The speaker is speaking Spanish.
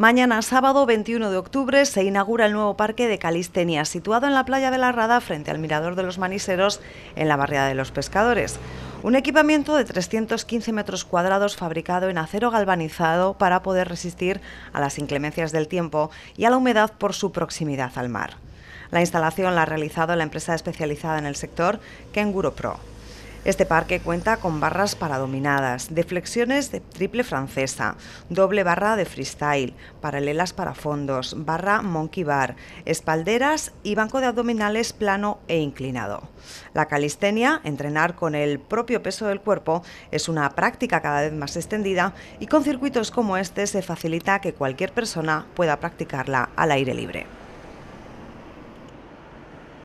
Mañana sábado 21 de octubre se inaugura el nuevo parque de Calistenia, situado en la playa de la Rada frente al Mirador de los Maniseros en la barriada de los Pescadores. Un equipamiento de 315 metros cuadrados fabricado en acero galvanizado para poder resistir a las inclemencias del tiempo y a la humedad por su proximidad al mar. La instalación la ha realizado la empresa especializada en el sector Kenguro Pro. Este parque cuenta con barras paradominadas, dominadas, flexiones de triple francesa, doble barra de freestyle, paralelas para fondos, barra monkey bar, espalderas y banco de abdominales plano e inclinado. La calistenia, entrenar con el propio peso del cuerpo, es una práctica cada vez más extendida y con circuitos como este se facilita que cualquier persona pueda practicarla al aire libre.